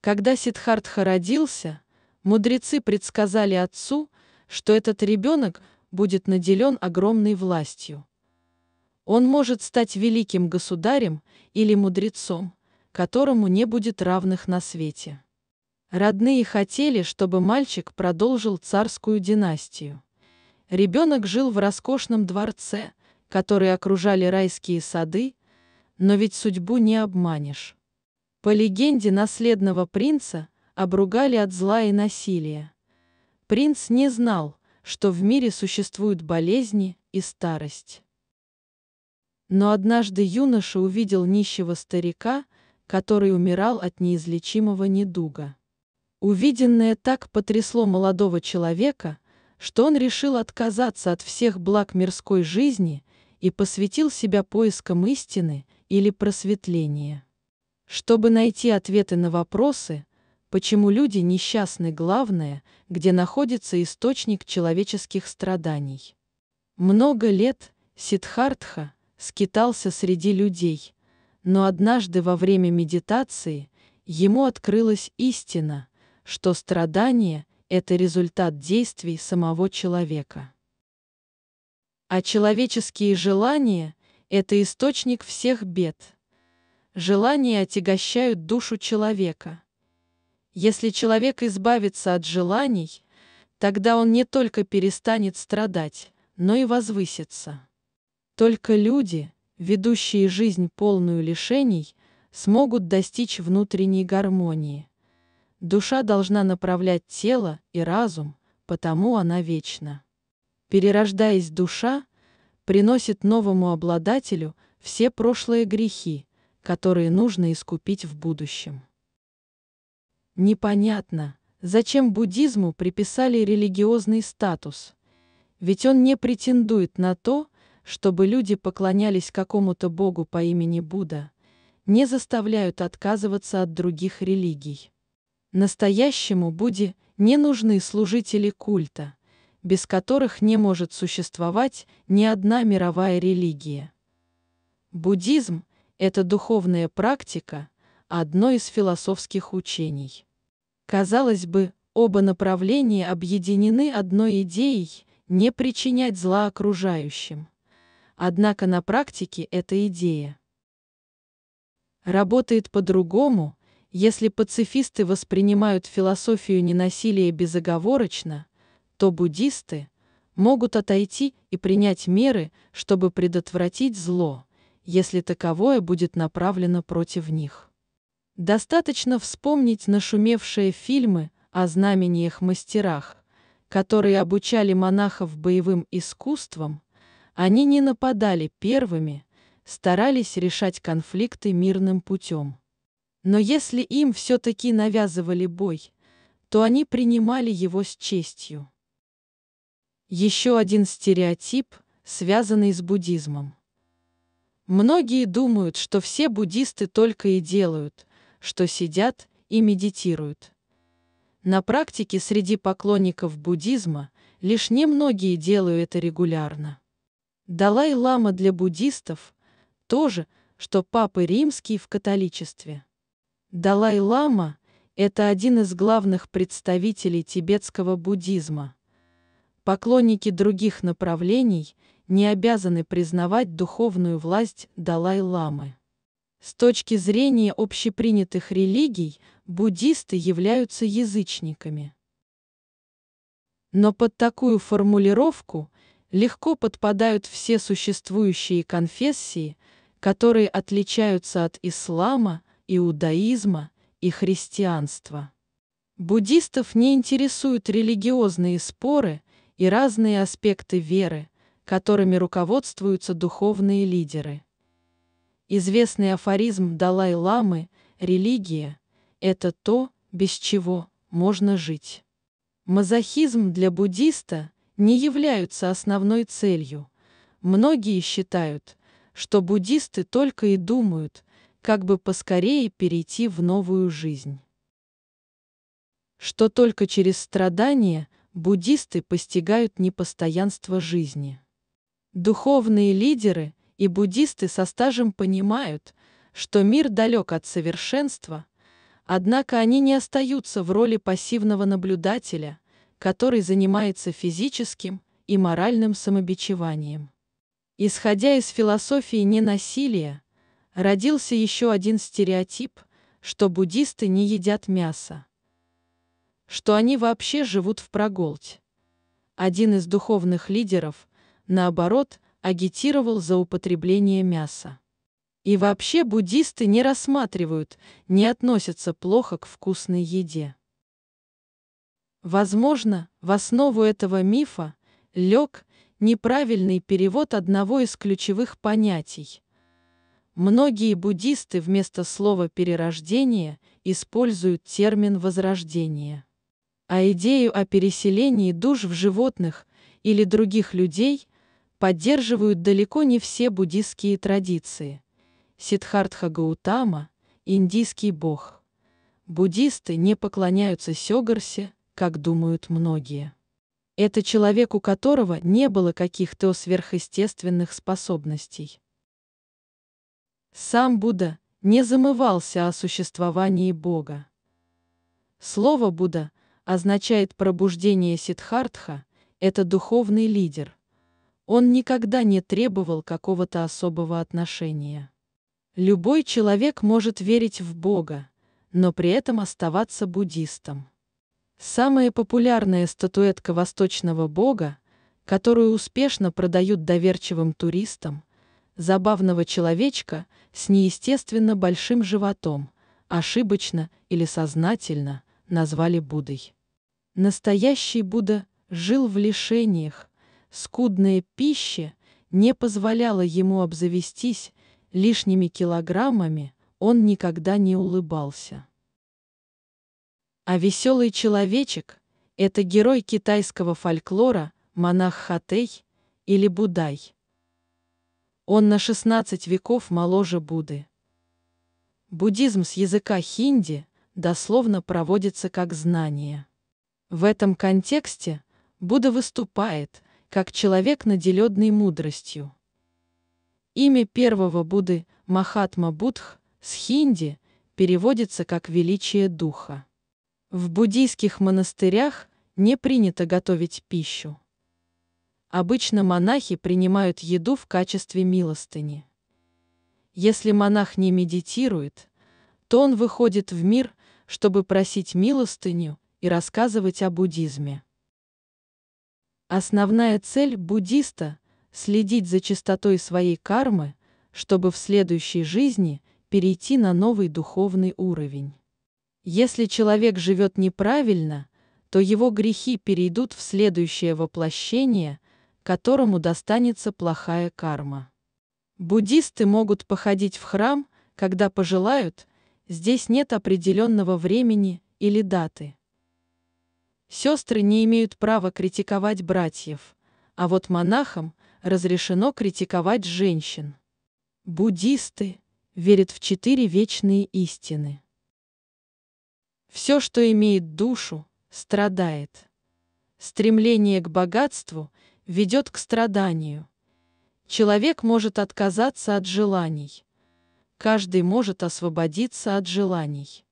Когда Сидхартха родился, мудрецы предсказали отцу, что этот ребенок будет наделен огромной властью. Он может стать великим государем или мудрецом, которому не будет равных на свете. Родные хотели, чтобы мальчик продолжил царскую династию. Ребенок жил в роскошном дворце, который окружали райские сады, но ведь судьбу не обманешь. По легенде наследного принца обругали от зла и насилия. Принц не знал, что в мире существуют болезни и старость. Но однажды юноша увидел нищего старика, который умирал от неизлечимого недуга. Увиденное так потрясло молодого человека, что он решил отказаться от всех благ мирской жизни и посвятил себя поискам истины или просветления. Чтобы найти ответы на вопросы, почему люди несчастны, главное, где находится источник человеческих страданий. Много лет Сиддхартха скитался среди людей, но однажды во время медитации ему открылась истина, что страдание – это результат действий самого человека. А человеческие желания – это источник всех бед. Желания отягощают душу человека. Если человек избавится от желаний, тогда он не только перестанет страдать, но и возвысится. Только люди, ведущие жизнь полную лишений, смогут достичь внутренней гармонии. Душа должна направлять тело и разум, потому она вечна. Перерождаясь душа, приносит новому обладателю все прошлые грехи, которые нужно искупить в будущем. Непонятно, зачем буддизму приписали религиозный статус, ведь он не претендует на то, чтобы люди поклонялись какому-то богу по имени Будда, не заставляют отказываться от других религий. Настоящему Будде не нужны служители культа, без которых не может существовать ни одна мировая религия. Буддизм это духовная практика – одно из философских учений. Казалось бы, оба направления объединены одной идеей – не причинять зла окружающим. Однако на практике эта идея работает по-другому, если пацифисты воспринимают философию ненасилия безоговорочно, то буддисты могут отойти и принять меры, чтобы предотвратить зло если таковое будет направлено против них. Достаточно вспомнить нашумевшие фильмы о знамениях мастерах, которые обучали монахов боевым искусствам, они не нападали первыми, старались решать конфликты мирным путем. Но если им все-таки навязывали бой, то они принимали его с честью. Еще один стереотип, связанный с буддизмом. Многие думают, что все буддисты только и делают, что сидят и медитируют. На практике среди поклонников буддизма лишь немногие делают это регулярно. Далай-лама для буддистов – то же, что папы римский в католичестве. Далай-лама – это один из главных представителей тибетского буддизма. Поклонники других направлений – не обязаны признавать духовную власть Далай-ламы. С точки зрения общепринятых религий, буддисты являются язычниками. Но под такую формулировку легко подпадают все существующие конфессии, которые отличаются от ислама, иудаизма и христианства. Буддистов не интересуют религиозные споры и разные аспекты веры, которыми руководствуются духовные лидеры. Известный афоризм Далай-ламы «Религия – это то, без чего можно жить». Мазохизм для буддиста не является основной целью. Многие считают, что буддисты только и думают, как бы поскорее перейти в новую жизнь. Что только через страдания буддисты постигают непостоянство жизни. Духовные лидеры и буддисты со стажем понимают, что мир далек от совершенства, однако они не остаются в роли пассивного наблюдателя, который занимается физическим и моральным самобичеванием. Исходя из философии ненасилия, родился еще один стереотип, что буддисты не едят мясо, что они вообще живут в проголть. Один из духовных лидеров – наоборот, агитировал за употребление мяса. И вообще буддисты не рассматривают, не относятся плохо к вкусной еде. Возможно, в основу этого мифа лег неправильный перевод одного из ключевых понятий. Многие буддисты вместо слова «перерождение» используют термин «возрождение». А идею о переселении душ в животных или других людей – поддерживают далеко не все буддистские традиции. Сидхартха Гаутама – индийский бог. Буддисты не поклоняются Сёгарсе, как думают многие. Это человек, у которого не было каких-то сверхъестественных способностей. Сам Будда не замывался о существовании Бога. Слово «Будда» означает пробуждение Сидхартха. это духовный лидер – он никогда не требовал какого-то особого отношения. Любой человек может верить в Бога, но при этом оставаться буддистом. Самая популярная статуэтка восточного бога, которую успешно продают доверчивым туристам, забавного человечка с неестественно большим животом, ошибочно или сознательно назвали Буддой. Настоящий Будда жил в лишениях, Скудная пища не позволяла ему обзавестись лишними килограммами, он никогда не улыбался. А веселый человечек – это герой китайского фольклора, монах Хатей или Будай. Он на 16 веков моложе Будды. Буддизм с языка хинди дословно проводится как знание. В этом контексте Будда выступает – как человек, наделенный мудростью. Имя первого Будды, Махатма Будх, с хинди, переводится как «величие духа». В буддийских монастырях не принято готовить пищу. Обычно монахи принимают еду в качестве милостыни. Если монах не медитирует, то он выходит в мир, чтобы просить милостыню и рассказывать о буддизме. Основная цель буддиста – следить за чистотой своей кармы, чтобы в следующей жизни перейти на новый духовный уровень. Если человек живет неправильно, то его грехи перейдут в следующее воплощение, которому достанется плохая карма. Буддисты могут походить в храм, когда пожелают, здесь нет определенного времени или даты. Сестры не имеют права критиковать братьев, а вот монахам разрешено критиковать женщин. Буддисты верят в четыре вечные истины. Все, что имеет душу, страдает. Стремление к богатству ведет к страданию. Человек может отказаться от желаний. Каждый может освободиться от желаний.